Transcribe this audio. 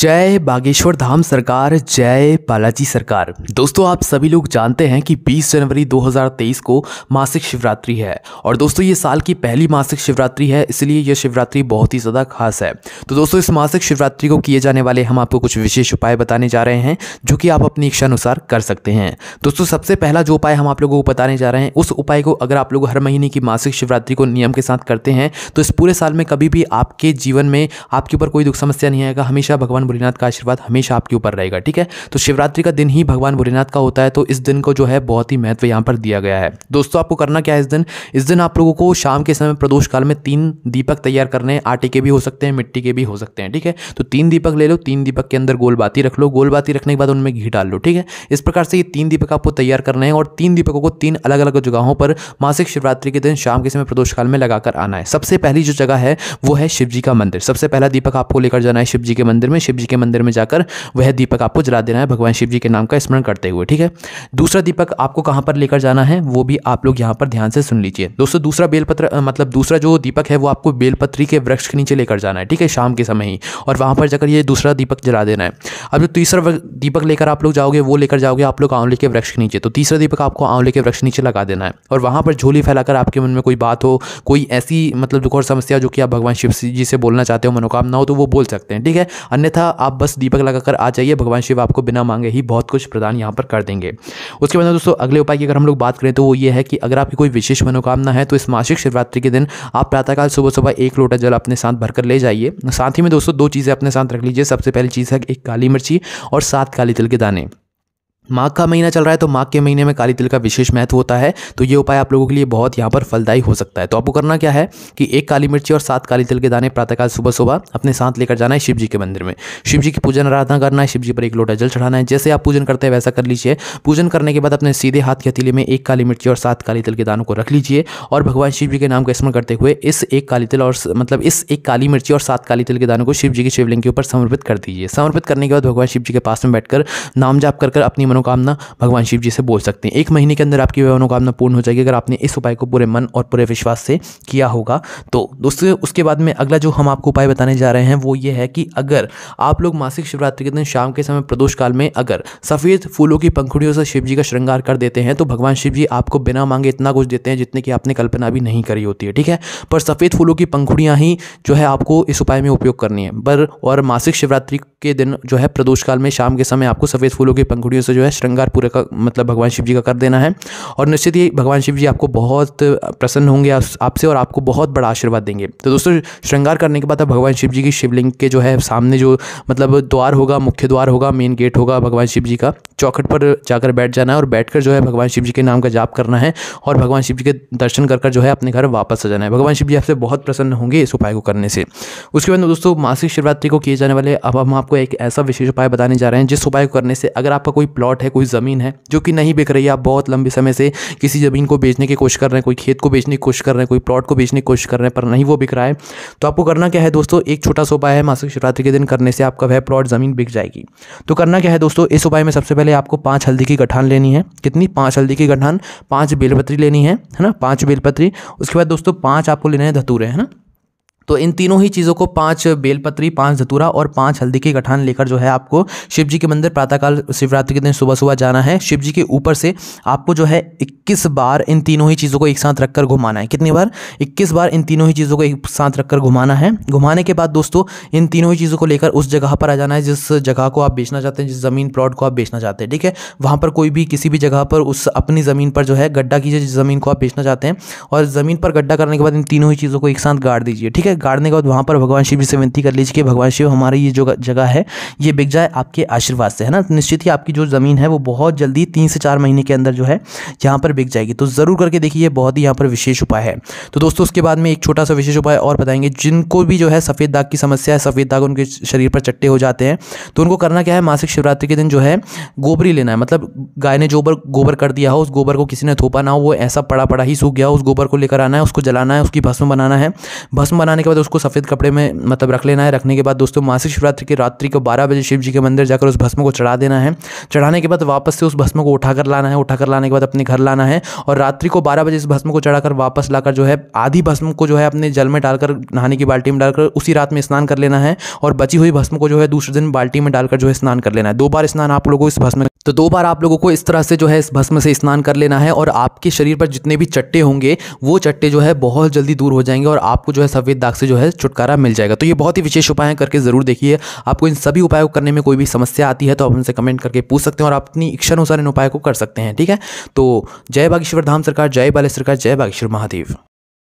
जय बागेश्वर धाम सरकार जय बालाजी सरकार दोस्तों आप सभी लोग जानते हैं कि 20 जनवरी 2023 को मासिक शिवरात्रि है और दोस्तों ये साल की पहली मासिक शिवरात्रि है इसलिए यह शिवरात्रि बहुत ही ज़्यादा खास है तो दोस्तों इस मासिक शिवरात्रि को किए जाने वाले हम आपको कुछ विशेष उपाय बताने जा रहे हैं जो कि आप अपनी इच्छानुसार कर सकते हैं दोस्तों सबसे पहला जो उपाय हम आप लोगों को बताने जा रहे हैं उस उपाय को अगर आप लोग हर महीने की मासिक शिवरात्रि को नियम के साथ करते हैं तो इस पूरे साल में कभी भी आपके जीवन में आपके ऊपर कोई दुख समस्या नहीं आएगा हमेशा भगवान भगवान भोलेनाथ का आशीर्वाद हमेशा आपके ऊपर रहेगा ठीक है तो शिवरात्रि का दिन ही भगवान भोलेनाथ का होता है तो इस दिन को जो है बहुत ही महत्व यहाँ पर दिया गया है दोस्तों आपको करना क्या है इस दिन इस दिन आप लोगों को शाम के समय प्रदोष काल में तीन दीपक तैयार करने हैं आटे के भी हो सकते हैं मिट्टी के भी हो सकते हैं ठीक है तो तीन दीपक ले लो तीन दीपक के अंदर गोल बाती रख लो गोल बाती रखने के बाद उनमें घी डाल लो ठीक है इस प्रकार से ये तीन दीपक आपको तैयार करने हैं और तीन दीपकों को तीन अलग अलग जगहों पर मासिक शिवरात्रि के दिन शाम के समय प्रदोष काल में लगाकर आना है सबसे पहली जो जगह है वो है शिव जी का मंदिर सबसे पहला दीपक आपको लेकर जाना है शिव जी के मंदिर में शिव जी के मंदिर में जाकर वह दीपक आपको जला देना है भगवान शिव जी के नाम का स्मरण करते हुए ठीक है दूसरा दीपक आपको कहाँ पर लेकर जाना है वो भी आप लोग यहाँ पर ध्यान से सुन लीजिए दोस्तों दूसरा बेलपत्र मतलब दूसरा जो दीपक है वो आपको बेलपत्री के वृक्ष के नीचे लेकर जाना है ठीक है शाम के समय ही और वहाँ पर जाकर ये दूसरा दीपक जला देना है अब जो तीसरा दीपक लेकर आप लोग जाओगे वो लेकर जाओगे आप लोग आंवले के वृक्ष के नीचे तो तीसरा दीपक आपको आंवले के वृक्ष नीचे लगा देना है और वहाँ पर झोली फैलाकर आपके मन में कोई बात हो कोई ऐसी मतलब दुख और समस्या जो कि आप भगवान शिव जी से बोलना चाहते हो मनोकामना हो तो वो बोल सकते हैं ठीक है अन्य था आप बस दीपक लगाकर आ जाइए भगवान शिव आपको बिना मांगे ही बहुत कुछ प्रदान यहाँ पर कर देंगे उसके बाद दोस्तों अगले उपाय की अगर हम लोग बात करें तो वो ये है कि अगर आपकी कोई विशेष मनोकामना है तो इस मासिक शिवरात्रि के दिन आप प्रातःकाल सुबह सुबह एक लोटा जल अपने साथ भरकर ले जाइए साथ ही में दोस्तों दो चीज़ें अपने साथ रख लीजिए सबसे पहली चीज़ है एक काली मिर्ची और सात काली तिल के दाने माघ का महीना चल रहा है तो माघ के महीने में काली तिल का विशेष महत्व होता है तो ये उपाय आप लोगों के लिए बहुत यहाँ पर फलदायी हो सकता है तो आपको करना क्या है कि एक काली मिर्ची और सात काली तिल के दाने प्रातःकाल सुबह सुबह अपने साथ लेकर जाना है शिव जी के मंदिर में शिवजी की पूजन आराधना करना है शिव जी पर एक लोटा जल चढ़ाना है जैसे आप पूजन करते हैं वैसा कर लीजिए पूजन करने के बाद अपने सीधे हाथ के हथीले में एक काली मिर्ची और सात काली तिल के दानों को रख लीजिए और भगवान शिव जी के नाम का स्मरण करते हुए इस एक काली तिल और मतलब इस एक काली मिर्ची और सात काली तिल के दानों को शिव जी के शिवलिंग के ऊपर समर्पित कर दीजिए समर्पित करने के बाद भगवान शिव जी के पास में बैठकर नाम जाप कर अपनी मनोकामना भगवान शिव जी से बोल सकते हैं एक महीने के अंदर आपकी वह मनोकामना पूर्ण हो जाएगी अगर आपने इस उपाय को पूरे मन और पूरे विश्वास से किया होगा तो दोस्तों उसके बाद में अगला जो हम आपको उपाय बताने जा रहे हैं वो ये है कि अगर आप लोग मासिक शिवरात्रि के दिन शाम के समय प्रदोष काल में अगर सफ़ेद फूलों की पंखुड़ियों से शिव जी का श्रृंगार कर देते हैं तो भगवान शिव जी आपको बिना मांगे इतना कुछ देते हैं जितने की आपने कल्पना भी नहीं करी होती है ठीक है पर सफ़ेद फूलों की पंखुड़ियाँ ही जो है आपको इस उपाय में उपयोग करनी है पर और मासिक शिवरात्रि के दिन जो है प्रदोष काल में शाम के समय आपको सफ़ेद फूलों की पंखुड़ियों से जो है श्रृंगार पूरा का मतलब भगवान शिव जी का कर देना है और निश्चित ही भगवान शिव जी आपको बहुत प्रसन्न होंगे आपसे और आपको बहुत बड़ा आशीर्वाद देंगे तो दोस्तों श्रृंगार करने के बाद आप भगवान शिव जी की शिवलिंग के जो है सामने जो मतलब द्वार होगा मुख्य द्वार होगा मेन गेट होगा भगवान शिव जी का चौखट पर जाकर बैठ जाना है और बैठकर जो है भगवान शिव जी के नाम का जाप करना है और भगवान शिव जी के दर्शन कर जो है अपने घर वापस आ जाना है भगवान शिव जी आपसे बहुत प्रसन्न होंगे इस उपाय को करने से उसके बाद दोस्तों मासिक शिवरात्रि को किए जाने वाले अब हम आपको आपको एक ऐसा विशेष उपाय बताने जा रहे हैं जिस उपाय को करने से अगर आपका कोई प्लॉट है कोई ज़मीन है जो कि नहीं बिक रही है आप बहुत लंबे समय से किसी ज़मीन को बेचने की कोशिश कर रहे हैं कोई खेत को बेचने की कोशिश कर रहे हैं कोई प्लॉट को बेचने की कोशिश कर रहे हैं पर नहीं वो बिक रहा है तो आपको करना क्या है दोस्तों एक छोटा सा उपाय है मासिक शिवरात्रि के दिन करने से आपका वह प्लॉट ज़मीन बिक जाएगी तो करना क्या है दोस्तों इस उपाय में सबसे पहले आपको पाँच हल्दी की गठान लेनी है कितनी पाँच हल्दी की गठान पाँच बेलपत्री लेनी है है ना पाँच बेलपत्री उसके बाद दोस्तों पाँच आपको लेने हैं धतूरे है ना तो इन तीनों ही चीज़ों को पांच बेलपत्री पांच धतूरा और पांच हल्दी के गठान लेकर जो है आपको शिव जी के मंदिर प्रातःकाल शिवरात्रि के दिन सुबह सुबह जाना है शिव जी के ऊपर से आपको जो है 21 बार इन तीनों ही चीज़ों को एक साथ रखकर घुमाना है कितनी बार 21 बार इन तीनों ही चीज़ों को एक साथ रखकर घुमाना है घुमाने के बाद दोस्तों इन तीनों ही चीज़ों को लेकर उस जगह पर आ जाना है जिस जगह को आप बेचना चाहते हैं जिस ज़मीन प्लॉट को आप बेचना चाहते हैं ठीक है वहाँ पर कोई भी किसी भी जगह पर उस अपनी ज़मीन पर जो है गड्ढा कीजिए जिस ज़मीन को आप बेचना चाहते हैं और ज़मीन पर गड्ढा करने के बाद इन तीनों ही चीज़ों को एक साथ गाड़ दीजिए ठीक है है गाड़ने के बाद वहाँ पर भगवान शिव जी से विनती कर लीजिए कि भगवान शिव हमारी ये जो जगह है ये बिक जाए आपके आशीर्वाद से है ना निश्चित ही आपकी जो ज़मीन है वो बहुत जल्दी तीन से चार महीने के अंदर जो है यहाँ पर बिक जाएगी तो ज़रूर करके देखिए बहुत ही यहाँ पर विशेष उपाय है तो दोस्तों उसके बाद में एक छोटा सा विशेष उपाय और बताएंगे जिनको भी जो है सफ़ेद दाग की समस्या है सफ़ेद दाग उनके शरीर पर चट्टे हो जाते हैं तो उनको करना क्या है मासिक शिवरात्रि के दिन जो है गोबरी लेना है मतलब गाय ने जो गोबर कर दिया हो उस गोबर को किसी ने थोपा ना हो वो ऐसा पड़ा पड़ा ही सूख गया हो उस गोबर को लेकर आना है उसको जलाना है उसकी भस्म बनाना है भस्म बनाने जाने के बाद उसको सफ़ेद कपड़े में मतलब रख लेना है रखने के बाद दोस्तों मासिक शिवरात्रि की रात्रि को बारह बजे शिव जी के मंदिर जाकर उस भस्म को चढ़ा देना है चढ़ाने के बाद वापस से उस भस्म को उठाकर लाना है उठाकर लाने के बाद अपने घर लाना है और रात्रि को बारह बजे इस भस्म को चढ़ाकर वापस लाकर जो है आधी भस्म को जो है अपने जल में डालकर नहाने की बाल्टी में डालकर उसी रात में स्नान कर लेना है और बची हुई भस्म को जो है दूसरे दिन बाल्टी में डालकर जो है स्नान कर लेना है दो बार स्नान आप लोगों को इस भस्म तो दो बार आप लोगों को इस तरह से जो है इस भस्म से स्नान कर लेना है और आपके शरीर पर जितने भी चट्टे होंगे वो चट्टे जो है बहुत जल्दी दूर हो जाएंगे और आपको जो है सफ़ेद दाग दाग से जो है छुटकारा मिल जाएगा तो ये बहुत ही विशेष उपाय करके ज़रूर देखिए आपको इन सभी उपायों करने में कोई भी समस्या आती है तो आप उनसे कमेंट करके पूछ सकते हैं और अपनी इच्छा अनुसार इन उपाय को कर सकते हैं ठीक है तो जय बागेश्वर धाम सरकार जय बाले सरकार जय बागेश्वर महादेव